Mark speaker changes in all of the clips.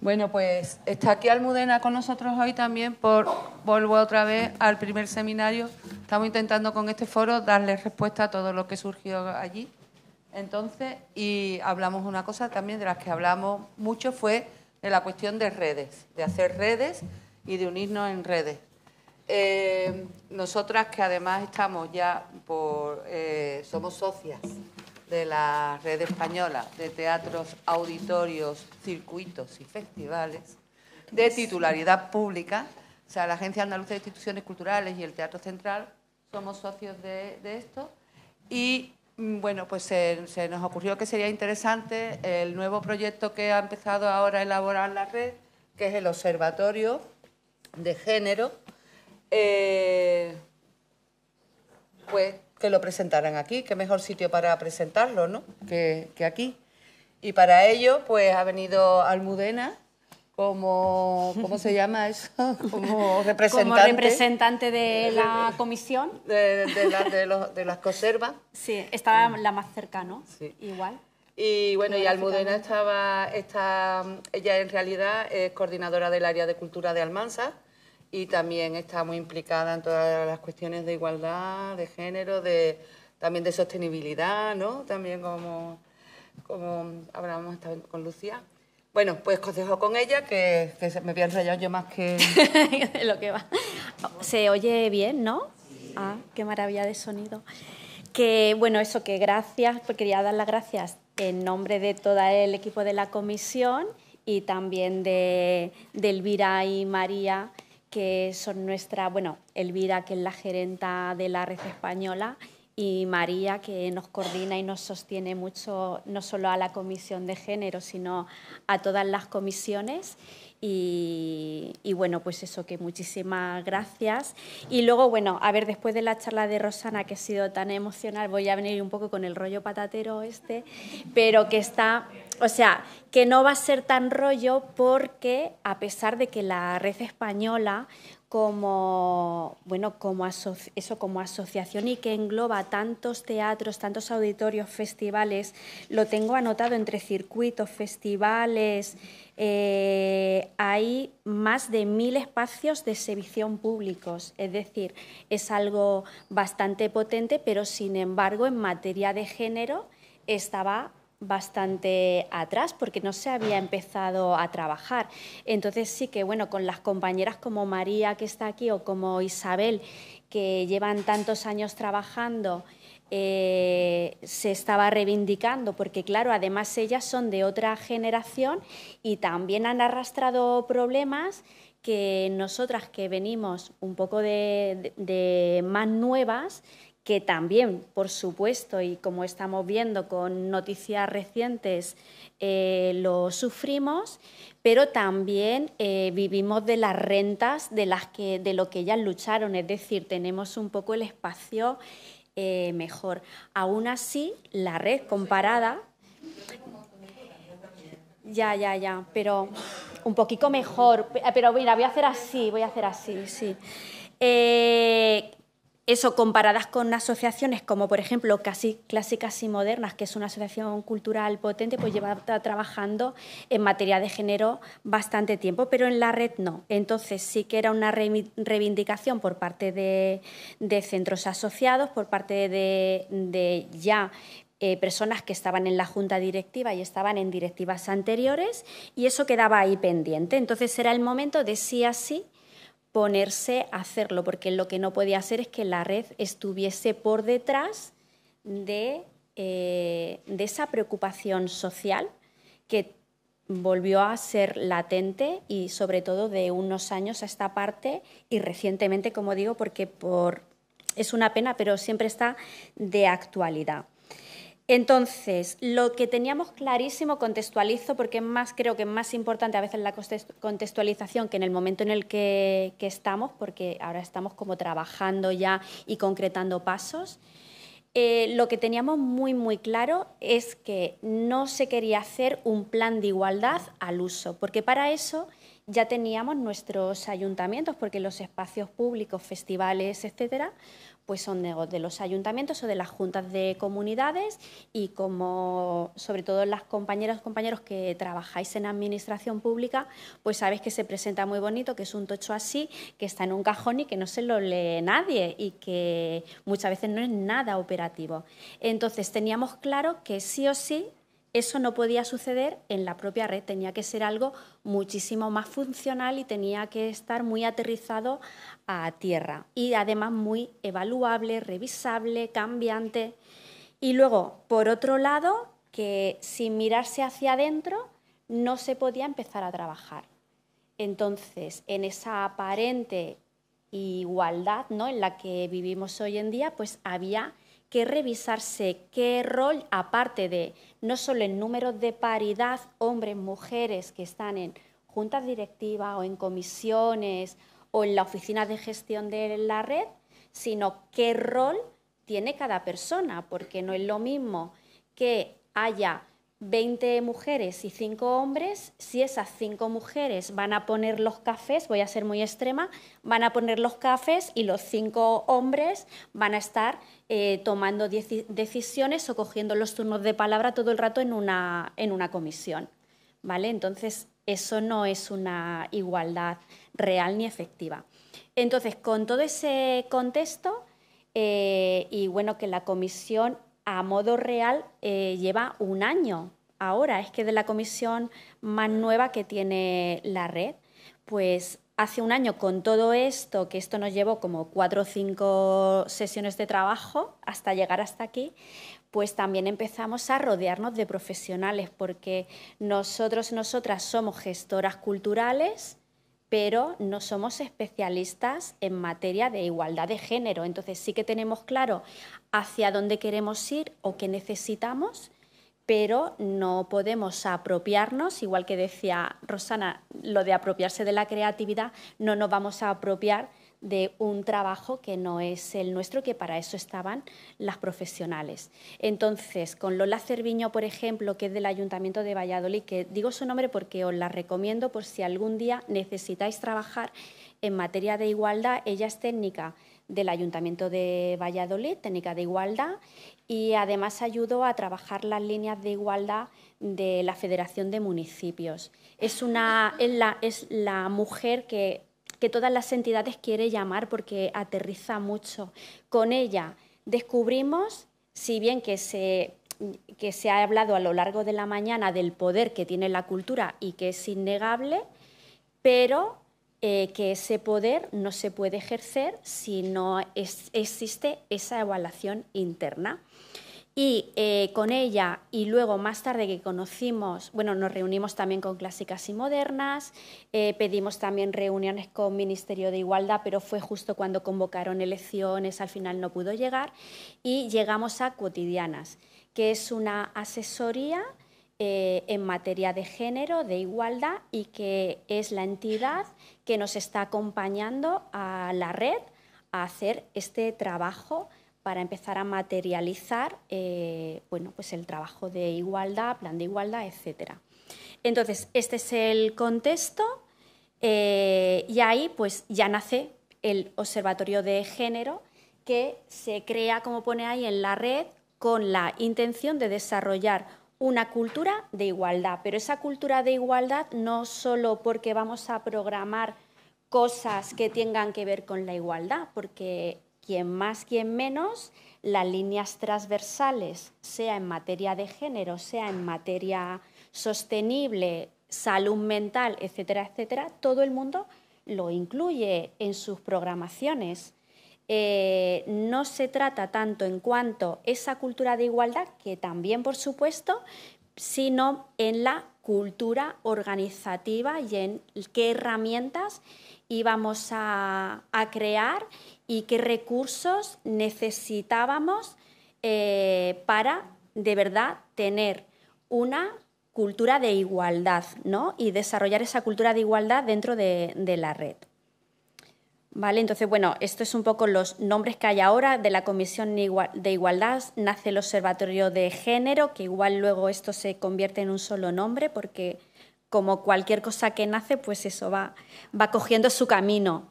Speaker 1: Bueno, pues está aquí Almudena con nosotros hoy también. Por, vuelvo otra vez al primer seminario. Estamos intentando con este foro darle respuesta a todo lo que surgió allí. Entonces, y hablamos una cosa también de las que hablamos mucho fue de la cuestión de redes, de hacer redes y de unirnos en redes. Eh, nosotras que además estamos ya por, eh, somos socias de la Red Española de Teatros, Auditorios, Circuitos y Festivales de titularidad pública. O sea, la Agencia Andaluza de Instituciones Culturales y el Teatro Central somos socios de, esto. Y mm, bueno, pues se, nos ocurrió que sería interesante el nuevo proyecto que ha empezado ahora a elaborar la red, que es el Observatorio de Género. Eh, pues que lo presentaran aquí. Qué mejor sitio para presentarlo, ¿no? Que, aquí. Y para ello, pues ha venido Almudena como, ¿cómo se llama eso? Como representante. Como representante
Speaker 2: de la comisión. De, las conservas. Sí, estaba la más cercana, sí. igual. Y bueno, y Almudena estaba,
Speaker 1: ella en realidad es coordinadora del área de cultura de Almansa y también está muy implicada en todas las cuestiones de igualdad, de género, de, también de sostenibilidad, ¿no? También como, como hablamos con Lucía. Bueno, pues consejo con ella, que, me voy a yo más que...
Speaker 2: lo que va. Se oye bien, ¿no? Ah, qué maravilla de sonido. Que, bueno, eso, que gracias, porque quería dar las gracias en nombre de todo el equipo de la comisión y también de, de Elvira y María, que son nuestra, bueno, Elvira, que es la gerenta de la red española, y María, que nos coordina y nos sostiene mucho, no solo a la Comisión de Género, sino a todas las comisiones. Y, bueno, pues eso, que muchísimas gracias. Y luego, bueno, a ver, después de la charla de Rosana, que ha sido tan emocional, voy a venir un poco con el rollo patatero este, pero que está, o sea, que no va a ser tan rollo porque, a pesar de que la red española como, bueno, como eso como asociación y que engloba tantos teatros, tantos auditorios, festivales, lo tengo anotado entre circuitos, festivales, eh, hay más de mil espacios de exhibición públicos, es decir, es algo bastante potente, pero sin embargo en materia de género estaba bastante atrás porque no se había empezado a trabajar. Entonces sí que, bueno, con las compañeras como María que está aquí o como Isabel que llevan tantos años trabajando, eh, se estaba reivindicando, porque claro, además ellas son de otra generación y también han arrastrado problemas que nosotras que venimos un poco de más nuevas, que también, por supuesto, y como estamos viendo con noticias recientes, eh, lo sufrimos, pero también eh, vivimos de las rentas de, las que, de lo que ellas lucharon, es decir, tenemos un poco el espacio eh, mejor. Aún así, la red comparada... Ya, ya, ya, pero un poquito mejor. Pero mira, voy a hacer así, voy a hacer así, sí eso comparadas con asociaciones como por ejemplo casi clásicas y modernas, que es una asociación cultural potente, pues lleva trabajando en materia de género bastante tiempo, pero en la red no. Entonces sí que era una reivindicación por parte de, centros asociados, por parte de, ya eh, personas que estaban en la junta directiva y estaban en directivas anteriores y eso quedaba ahí pendiente. Entonces era el momento de sí a sí ponerse a hacerlo, porque lo que no podía hacer es que la red estuviese por detrás eh, de, esa preocupación social que volvió a ser latente y sobre todo de unos años a esta parte y recientemente, como digo, porque por, es una pena, pero siempre está de actualidad. Entonces, lo que teníamos clarísimo, contextualizo, porque más creo que es más importante a veces la contextualización que en el momento en el que, estamos, porque ahora estamos como trabajando ya y concretando pasos. Eh, lo que teníamos muy, muy claro es que no se quería hacer un plan de igualdad al uso, porque para eso ya teníamos nuestros ayuntamientos, porque los espacios públicos, festivales, etcétera, pues son de, los ayuntamientos o de las juntas de comunidades y como sobre todo las compañeras compañeros que trabajáis en administración pública, pues sabéis que se presenta muy bonito, que es un tocho así, que está en un cajón y que no se lo lee nadie y que muchas veces no es nada operativo. Entonces teníamos claro que sí o sí eso no podía suceder en la propia red, tenía que ser algo muchísimo más funcional y tenía que estar muy aterrizado a tierra y además muy evaluable, revisable, cambiante. Y luego, por otro lado, que sin mirarse hacia adentro no se podía empezar a trabajar. Entonces, en esa aparente igualdad ¿no? en la que vivimos hoy en día, pues había que revisarse qué rol, aparte de no solo el número de paridad hombres, mujeres que están en juntas directivas o en comisiones o en la oficina de gestión de la red, sino qué rol tiene cada persona, porque no es lo mismo que haya 20 mujeres y 5 hombres, si esas 5 mujeres van a poner los cafés, voy a ser muy extrema, van a poner los cafés y los 5 hombres van a estar eh, tomando decisiones o cogiendo los turnos de palabra todo el rato en una, en una comisión. ¿Vale? Entonces, eso no es una igualdad real ni efectiva. Entonces, con todo ese contexto, eh, y bueno, que la comisión a modo real eh, lleva un año ahora, es que de la comisión más nueva que tiene la red, pues hace un año con todo esto, que esto nos llevó como cuatro o cinco sesiones de trabajo hasta llegar hasta aquí, pues también empezamos a rodearnos de profesionales, porque nosotros, nosotras somos gestoras culturales, pero no somos especialistas en materia de igualdad de género. Entonces sí que tenemos claro hacia dónde queremos ir o qué necesitamos, pero no podemos apropiarnos, igual que decía Rosana, lo de apropiarse de la creatividad, no nos vamos a apropiar de un trabajo que no es el nuestro, que para eso estaban las profesionales. Entonces, con Lola Cerviño, por ejemplo, que es del Ayuntamiento de Valladolid, que digo su nombre porque os la recomiendo por si algún día necesitáis trabajar en materia de igualdad, ella es técnica del Ayuntamiento de Valladolid, técnica de igualdad, y además ayudó a trabajar las líneas de igualdad de la Federación de Municipios. Es, una, es la, es la mujer que que todas las entidades quiere llamar porque aterriza mucho. Con ella descubrimos, si bien que se, que se ha hablado a lo largo de la mañana del poder que tiene la cultura y que es innegable, pero eh, que ese poder no se puede ejercer si no existe esa evaluación interna. Y eh, con ella, y luego más tarde que conocimos, bueno, nos reunimos también con Clásicas y Modernas, eh, pedimos también reuniones con Ministerio de Igualdad, pero fue justo cuando convocaron elecciones, al final no pudo llegar, y llegamos a Cotidianas, que es una asesoría eh, en materia de género, de igualdad, y que es la entidad que nos está acompañando a la red a hacer este trabajo para empezar a materializar eh, bueno, pues el trabajo de igualdad, plan de igualdad, etc. Entonces, este es el contexto eh, y ahí pues, ya nace el Observatorio de Género que se crea, como pone ahí, en la red con la intención de desarrollar una cultura de igualdad, pero esa cultura de igualdad no solo porque vamos a programar cosas que tengan que ver con la igualdad, porque quien más, quien menos, las líneas transversales, sea en materia de género, sea en materia sostenible, salud mental, etcétera, etcétera, todo el mundo lo incluye en sus programaciones. Eh, no se trata tanto en cuanto esa cultura de igualdad, que también, por supuesto, sino en la cultura organizativa y en qué herramientas íbamos a, a crear y qué recursos necesitábamos eh, para de verdad tener una cultura de igualdad y desarrollar esa cultura de igualdad dentro de, la red. Vale, entonces, bueno, esto es un poco los nombres que hay ahora de la Comisión de Igualdad. Nace el Observatorio de Género, que igual luego esto se convierte en un solo nombre, porque como cualquier cosa que nace, pues eso va, va cogiendo su camino.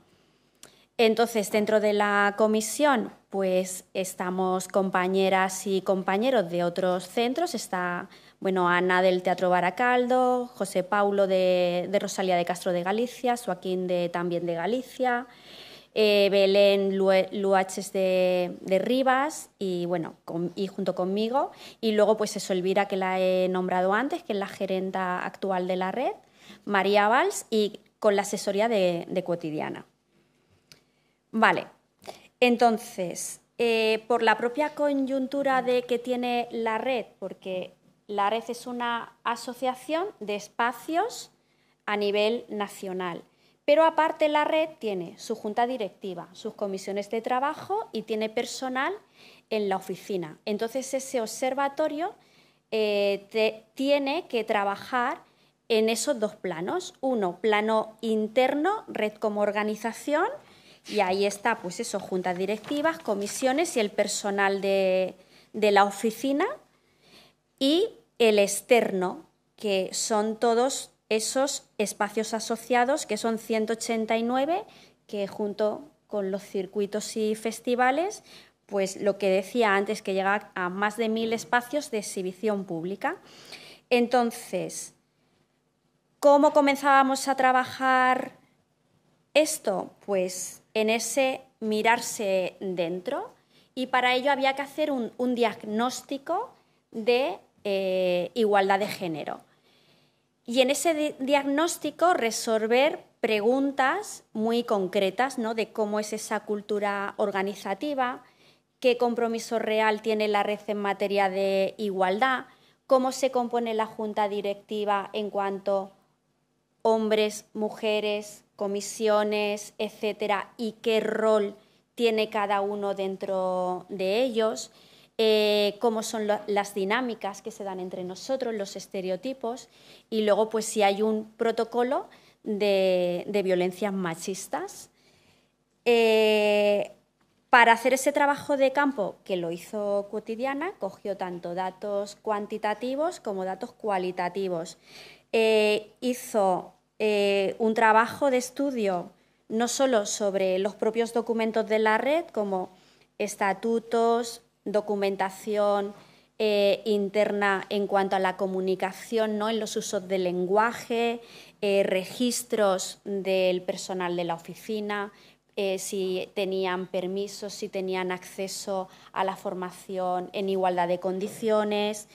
Speaker 2: Entonces, dentro de la comisión, pues estamos compañeras y compañeros de otros centros. Está, bueno, Ana del Teatro Baracaldo, José Paulo de, Rosalía de Castro de Galicia, Joaquín de, también de Galicia, eh, Belén Luaches de, Rivas y, bueno, y junto conmigo. Y luego, pues eso, Elvira, que la he nombrado antes, que es la gerenta actual de la red, María Valls y con la asesoría de, de Cotidiana. Vale. Entonces, eh, por la propia coyuntura de que tiene la red, porque la red es una asociación de espacios a nivel nacional. Pero aparte la red tiene su junta directiva, sus comisiones de trabajo y tiene personal en la oficina. Entonces ese observatorio eh, tiene que trabajar en esos dos planos. Uno, plano interno, red como organización, y ahí está, pues eso, juntas directivas, comisiones y el personal de, la oficina y el externo, que son todos esos espacios asociados, que son 189, que junto con los circuitos y festivales, pues lo que decía antes, que llega a más de mil espacios de exhibición pública. Entonces, ¿cómo comenzábamos a trabajar esto? Pues en ese mirarse dentro y para ello había que hacer un, diagnóstico de eh, igualdad de género. Y en ese diagnóstico resolver preguntas muy concretas ¿no? de cómo es esa cultura organizativa, qué compromiso real tiene la red en materia de igualdad, cómo se compone la junta directiva en cuanto hombres, mujeres, comisiones, etcétera, y qué rol tiene cada uno dentro de ellos, eh, cómo son las dinámicas que se dan entre nosotros, los estereotipos, y luego, pues, si hay un protocolo de, violencias machistas. Eh, para hacer ese trabajo de campo, que lo hizo cotidiana, cogió tanto datos cuantitativos como datos cualitativos. Eh, hizo eh, un trabajo de estudio no solo sobre los propios documentos de la red, como estatutos, documentación eh, interna en cuanto a la comunicación, ¿no? en los usos del lenguaje, eh, registros del personal de la oficina, si tenían permisos, si tenían acceso a la formación en igualdad de condiciones,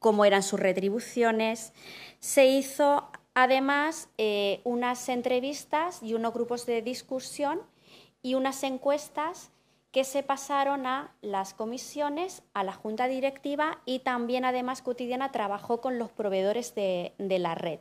Speaker 2: cómo eran sus retribuciones, se hizo además eh, unas entrevistas y unos grupos de discusión y unas encuestas que se pasaron a las comisiones, a la junta directiva y también además cotidiana trabajó con los proveedores de, la red,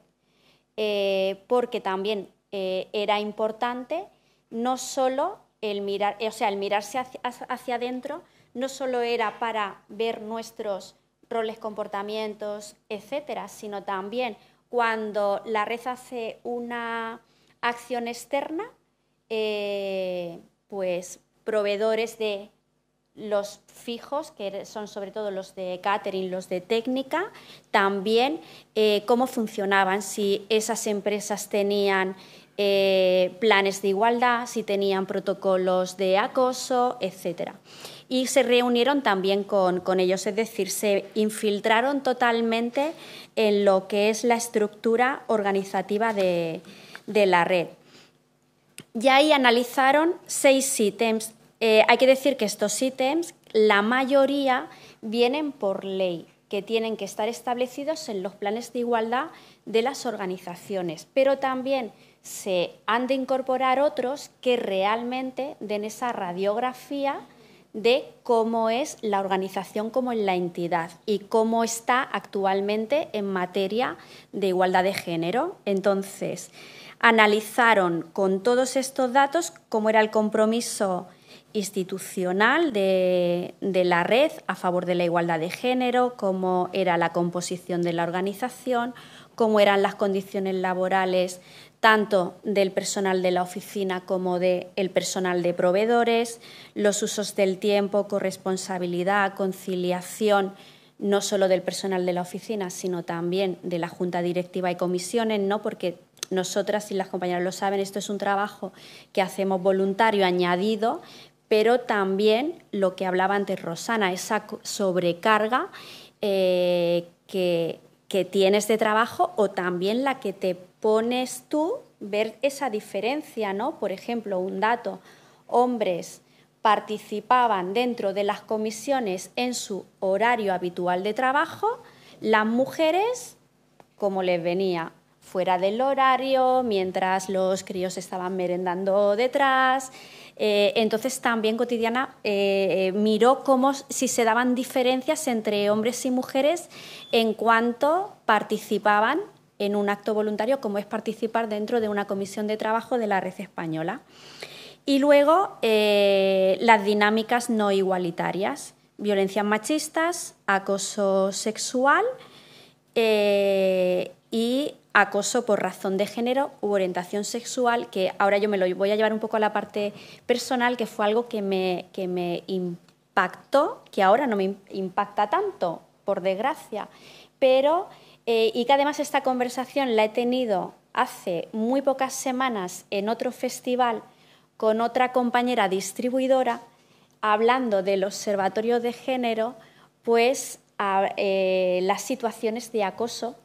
Speaker 2: eh, porque también eh, era importante no solo el mirar, o sea, el mirarse hacia, hacia adentro, no solo era para ver nuestros roles, comportamientos, etcétera, sino también cuando la red hace una acción externa, eh, pues proveedores de los fijos, que er-, son sobre todo los de catering, los de técnica, también eh, cómo funcionaban, si esas empresas tenían eh, planes de igualdad, si tenían protocolos de acoso, etcétera y se reunieron también con, ellos, es decir, se infiltraron totalmente en lo que es la estructura organizativa de, la red. Y ahí analizaron seis ítems. Eh, hay que decir que estos ítems, la mayoría vienen por ley, que tienen que estar establecidos en los planes de igualdad de las organizaciones, pero también se han de incorporar otros que realmente den esa radiografía de cómo es la organización como en la entidad y cómo está actualmente en materia de igualdad de género. Entonces, analizaron con todos estos datos cómo era el compromiso institucional de, la red a favor de la igualdad de género, cómo era la composición de la organización, cómo eran las condiciones laborales tanto del personal de la oficina como del personal de proveedores, los usos del tiempo, corresponsabilidad, conciliación, no solo del personal de la oficina, sino también de la junta directiva y comisiones, ¿no? porque nosotras y las compañeras lo saben, esto es un trabajo que hacemos voluntario añadido, pero también lo que hablaba antes Rosana, esa sobrecarga eh, que, tienes de trabajo o también la que te pones tú, ver esa diferencia, ¿no? Por ejemplo, un dato, hombres participaban dentro de las comisiones en su horario habitual de trabajo, las mujeres, como les venía, fuera del horario, mientras los críos estaban merendando detrás. Eh, entonces también cotidiana eh, eh, miró cómo si se daban diferencias entre hombres y mujeres en cuanto participaban en un acto voluntario, como es participar dentro de una comisión de trabajo de la red española. Y luego las dinámicas no igualitarias, violencias machistas, acoso sexual y acoso por razón de género u orientación sexual, que ahora yo me lo voy a llevar un poco a la parte personal, que fue algo que me, que me impactó, que ahora no me impacta tanto, por desgracia, pero, eh, y que además esta conversación la he tenido hace muy pocas semanas en otro festival con otra compañera distribuidora, hablando del Observatorio de Género, pues eh, las situaciones de acoso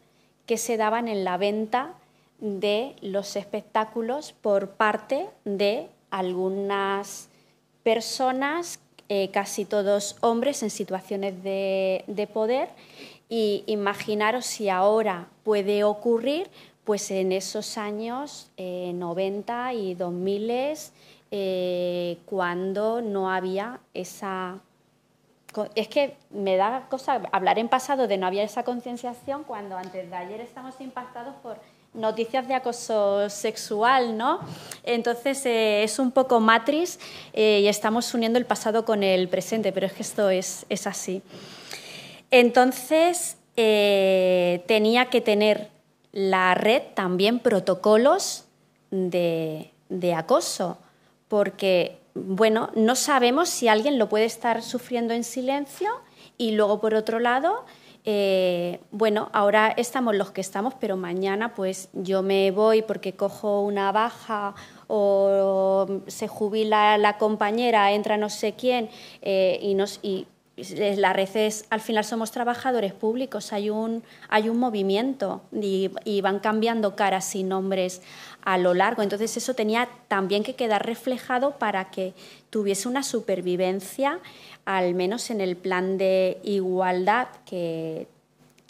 Speaker 2: que se daban en la venta de los espectáculos por parte de algunas personas, eh, casi todos hombres en situaciones de, poder. Y imaginaros si ahora puede ocurrir, pues en esos años 90 eh, y 2000, eh, cuando no había esa es que me da cosa hablar en pasado de no había esa concienciación cuando antes de ayer estamos impactados por noticias de acoso sexual, ¿no? Entonces eh, es un poco matriz eh, y estamos uniendo el pasado con el presente, pero es que esto es, así. Entonces eh, tenía que tener la red también protocolos de, de acoso, porque bueno, no sabemos si alguien lo puede estar sufriendo en silencio y luego, por otro lado, eh, bueno, ahora estamos los que estamos, pero mañana pues yo me voy porque cojo una baja o se jubila la compañera, entra no sé quién eh, y, nos, y la red al final somos trabajadores públicos, hay un, hay un movimiento y, van cambiando caras y nombres a lo largo. Entonces eso tenía también que quedar reflejado para que tuviese una supervivencia, al menos en el plan de igualdad que,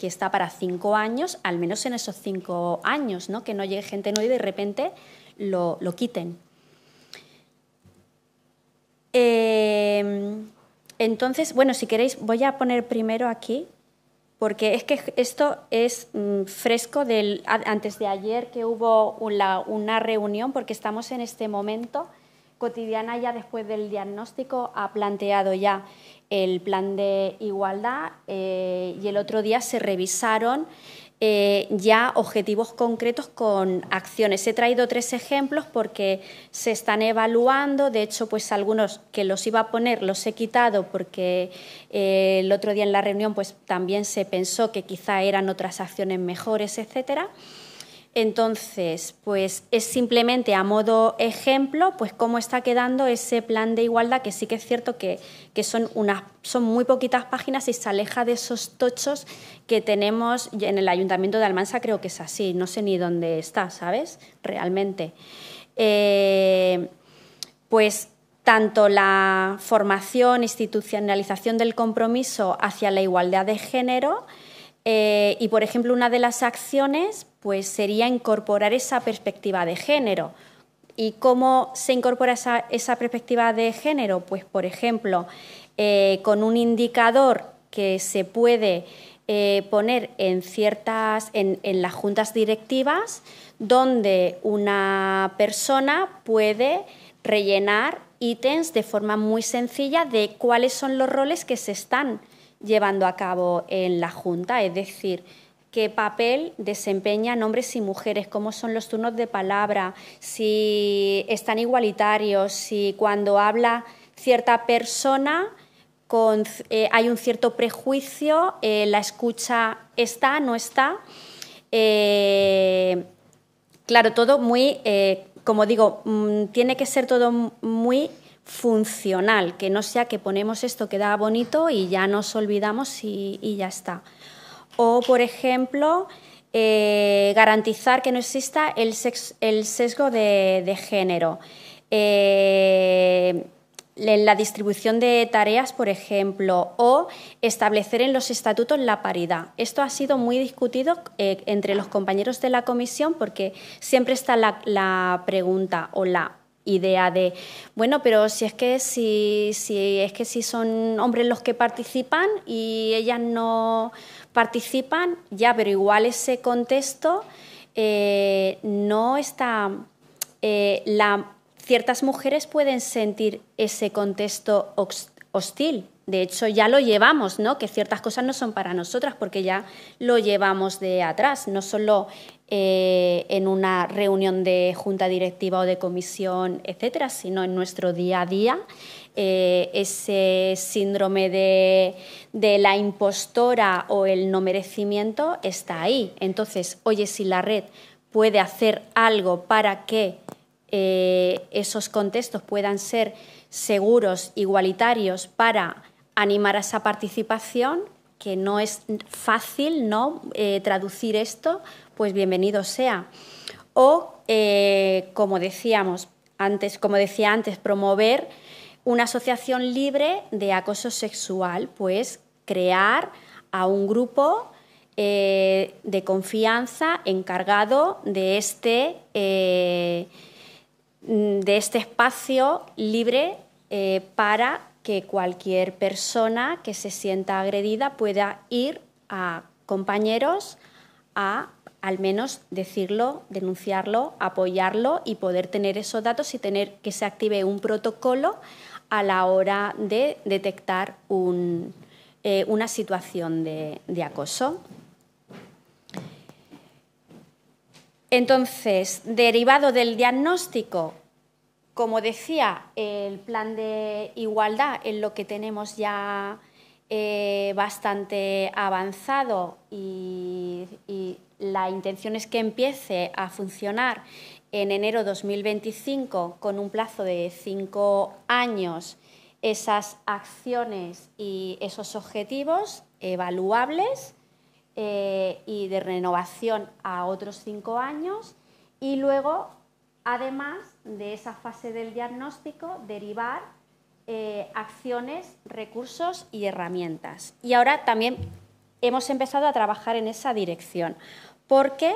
Speaker 2: está para cinco años, al menos en esos cinco años, que no llegue gente nueva y de repente lo, quiten. Eh, entonces, bueno, si queréis, voy a poner primero aquí, porque es que esto es mm, fresco del antes de ayer que hubo una, reunión, porque estamos en este momento cotidiana ya después del diagnóstico ha planteado ya el plan de igualdad eh, y el otro día se revisaron eh, ya objetivos concretos con acciones. He traído tres ejemplos porque se están evaluando, de hecho, pues algunos que los iba a poner los he quitado porque eh, el otro día en la reunión pues, también se pensó que quizá eran otras acciones mejores, etcétera. Entonces, pues es simplemente a modo ejemplo, pues cómo está quedando ese plan de igualdad, que sí que es cierto que, son, unas, muy poquitas páginas y se aleja de esos tochos que tenemos en el Ayuntamiento de Almansa, creo que es así, no sé ni dónde está, ¿sabes? Realmente. Eh, pues tanto la formación, institucionalización del compromiso hacia la igualdad de género, eh, y, por ejemplo, una de las acciones pues, sería incorporar esa perspectiva de género. ¿Y cómo se incorpora esa, perspectiva de género? Pues, por ejemplo, eh, con un indicador que se puede eh, poner en ciertas en, las juntas directivas donde una persona puede rellenar ítems de forma muy sencilla de cuáles son los roles que se están llevando a cabo en la Junta, es decir, qué papel desempeñan hombres y mujeres, cómo son los turnos de palabra, si están igualitarios, si cuando habla cierta persona eh, hay un cierto prejuicio, eh, la escucha está, no está. Eh, claro, todo muy, como digo, mm, tiene que ser todo muy funcional, que no sea que ponemos esto, queda bonito y ya nos olvidamos y, ya está. O, por ejemplo, eh, garantizar que no exista el, sesgo de, género. Eh, la distribución de tareas, por ejemplo, o establecer en los estatutos la paridad. Esto ha sido muy discutido eh, entre los compañeros de la comisión porque siempre está la, la pregunta o la idea de, bueno, pero si es que si, es que si son hombres los que participan y ellas no participan, ya, pero igual ese contexto eh, no está eh, la, ciertas mujeres pueden sentir ese contexto hostil de hecho, ya lo llevamos, ¿no? Que ciertas cosas no son para nosotras porque ya lo llevamos de atrás, no solo eh, en una reunión de junta directiva o de comisión, etcétera, sino en nuestro día a día. Eh, ese síndrome de, la impostora o el no merecimiento está ahí. Entonces, oye, si la red puede hacer algo para que eh, esos contextos puedan ser seguros, igualitarios para animar a esa participación, que no es fácil ¿no? Eh, traducir esto, pues bienvenido sea. O, eh, como decíamos antes, como decía antes, promover una asociación libre de acoso sexual, pues crear a un grupo eh, de confianza encargado de este, de este espacio libre para que cualquier persona que se sienta agredida pueda ir a compañeros a al menos decirlo, denunciarlo, apoyarlo y poder tener esos datos y tener que se active un protocolo a la hora de detectar eh, una situación de acoso. Entonces, derivado del diagnóstico, como decía, el plan de igualdad es lo que tenemos ya eh, bastante avanzado y, la intención es que empiece a funcionar en enero 2025 con un plazo de cinco años esas acciones y esos objetivos evaluables eh, y de renovación a otros cinco años y luego además de esa fase del diagnóstico derivar eh, acciones, recursos y herramientas. Y ahora también hemos empezado a trabajar en esa dirección, porque,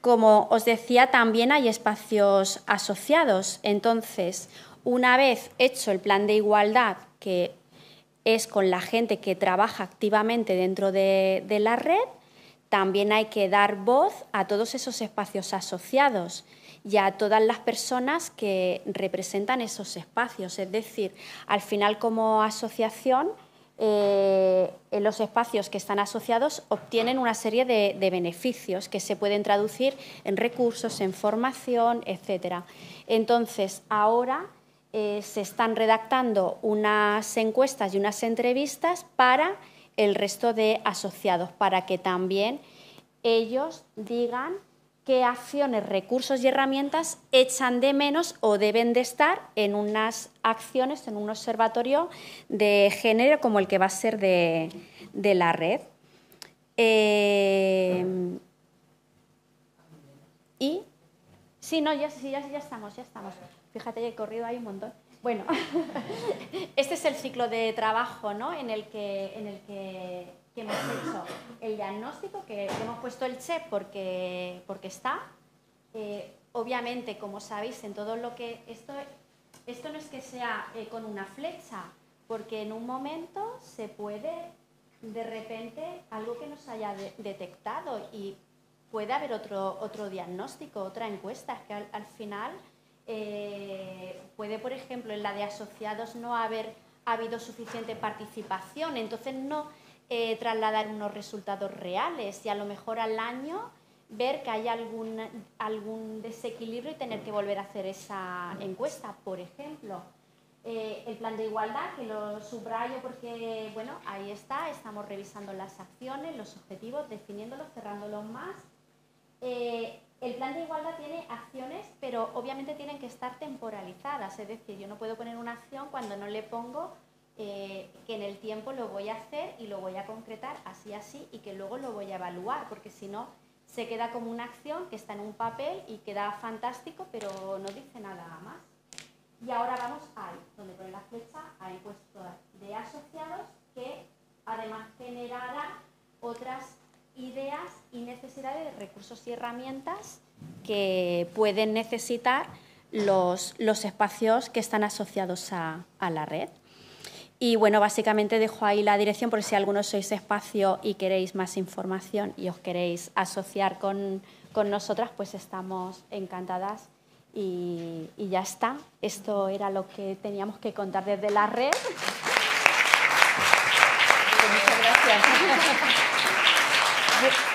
Speaker 2: como os decía, también hay espacios asociados. Entonces, una vez hecho el plan de igualdad, que es con la gente que trabaja activamente dentro de la red, también hay que dar voz a todos esos espacios asociados y a todas las personas que representan esos espacios. Es decir, al final como asociación, eh, los espacios que están asociados obtienen una serie de, beneficios que se pueden traducir en recursos, en formación, etc. Entonces, ahora eh, se están redactando unas encuestas y unas entrevistas para el resto de asociados, para que también ellos digan qué acciones, recursos y herramientas echan de menos o deben de estar en unas acciones, en un observatorio de género como el que va a ser de, la red. Eh, y, sí, no, ya, ya estamos, ya estamos. Fíjate, ya he corrido ahí un montón. Bueno, este es el ciclo de trabajo en, el que, en el que que hemos hecho el diagnóstico, que hemos puesto el check porque, porque está. Eh, obviamente, como sabéis, en todo lo que esto, esto no es que sea eh, con una flecha, porque en un momento se puede de repente algo que nos haya detectado y puede haber otro, otro diagnóstico, otra encuesta, que al, final eh, puede, por ejemplo, en la de asociados no haber habido suficiente participación, entonces no eh, trasladar unos resultados reales y a lo mejor al año ver que hay algún, algún desequilibrio y tener que volver a hacer esa encuesta, por ejemplo. Eh, el plan de igualdad, que lo subrayo porque, bueno, ahí está, estamos revisando las acciones, los objetivos, definiéndolos, cerrándolos más. Eh, el plan de igualdad tiene acciones, pero obviamente tienen que estar temporalizadas, es decir, yo no puedo poner una acción cuando no le pongo eh, que en el tiempo lo voy a hacer y lo voy a concretar así, así, y que luego lo voy a evaluar, porque si no, se queda como una acción que está en un papel y queda fantástico, pero no dice nada más. Y ahora vamos ahí, donde pone la flecha, hay puestos de asociados, que además generará otras ideas y necesidades, de recursos y herramientas que pueden necesitar los, espacios que están asociados a la red. Y bueno, básicamente dejo ahí la dirección por si alguno sois espacio y queréis más información y os queréis asociar con, nosotras, pues estamos encantadas. Y, y, ya está, esto era lo que teníamos que contar desde la red. Pues muchas gracias.